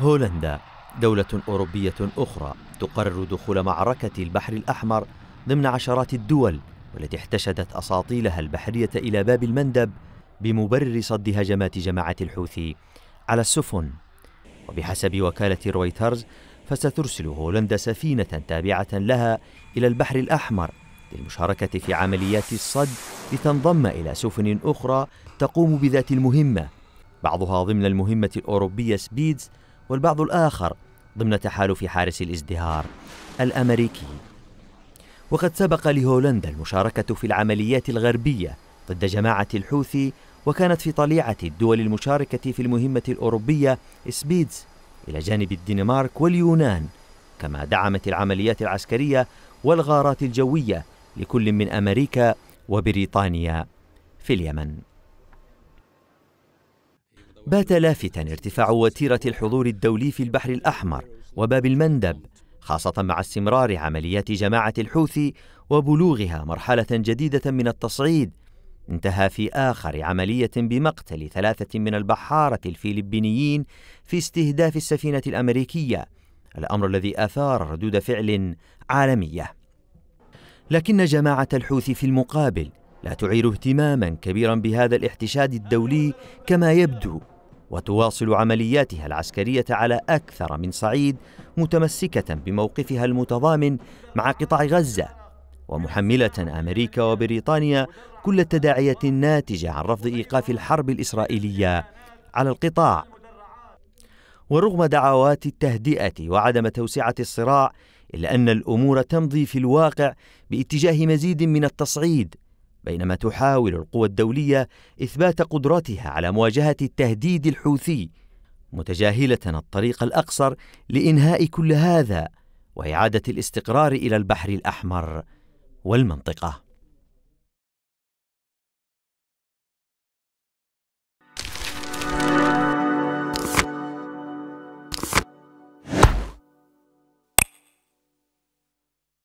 هولندا دولة أوروبية أخرى تقرر دخول معركة البحر الأحمر ضمن عشرات الدول والتي احتشدت أساطيلها البحرية إلى باب المندب بمبرر صد هجمات جماعة الحوثي على السفن وبحسب وكالة رويترز فسترسل هولندا سفينة تابعة لها إلى البحر الأحمر للمشاركة في عمليات الصد لتنضم إلى سفن أخرى تقوم بذات المهمة بعضها ضمن المهمة الأوروبية سبيدز والبعض الآخر ضمن تحالف حارس الازدهار الأمريكي وقد سبق لهولندا المشاركة في العمليات الغربية ضد جماعة الحوثي وكانت في طليعة الدول المشاركة في المهمة الأوروبية سبيدز إلى جانب الدنمارك واليونان كما دعمت العمليات العسكرية والغارات الجوية لكل من أمريكا وبريطانيا في اليمن بات لافتا ارتفاع وتيرة الحضور الدولي في البحر الأحمر وباب المندب خاصة مع استمرار عمليات جماعة الحوثي وبلوغها مرحلة جديدة من التصعيد انتهى في آخر عملية بمقتل ثلاثة من البحارة الفلبينيين في استهداف السفينة الأمريكية الأمر الذي أثار ردود فعل عالمية لكن جماعة الحوثي في المقابل لا تعير اهتماما كبيرا بهذا الاحتشاد الدولي كما يبدو وتواصل عملياتها العسكريه على اكثر من صعيد متمسكه بموقفها المتضامن مع قطاع غزه ومحمله امريكا وبريطانيا كل التداعيات الناتجه عن رفض ايقاف الحرب الاسرائيليه على القطاع ورغم دعوات التهدئه وعدم توسعه الصراع الا ان الامور تمضي في الواقع باتجاه مزيد من التصعيد بينما تحاول القوى الدولية إثبات قدرتها على مواجهة التهديد الحوثي متجاهلة الطريق الأقصر لإنهاء كل هذا وإعادة الاستقرار إلى البحر الأحمر والمنطقة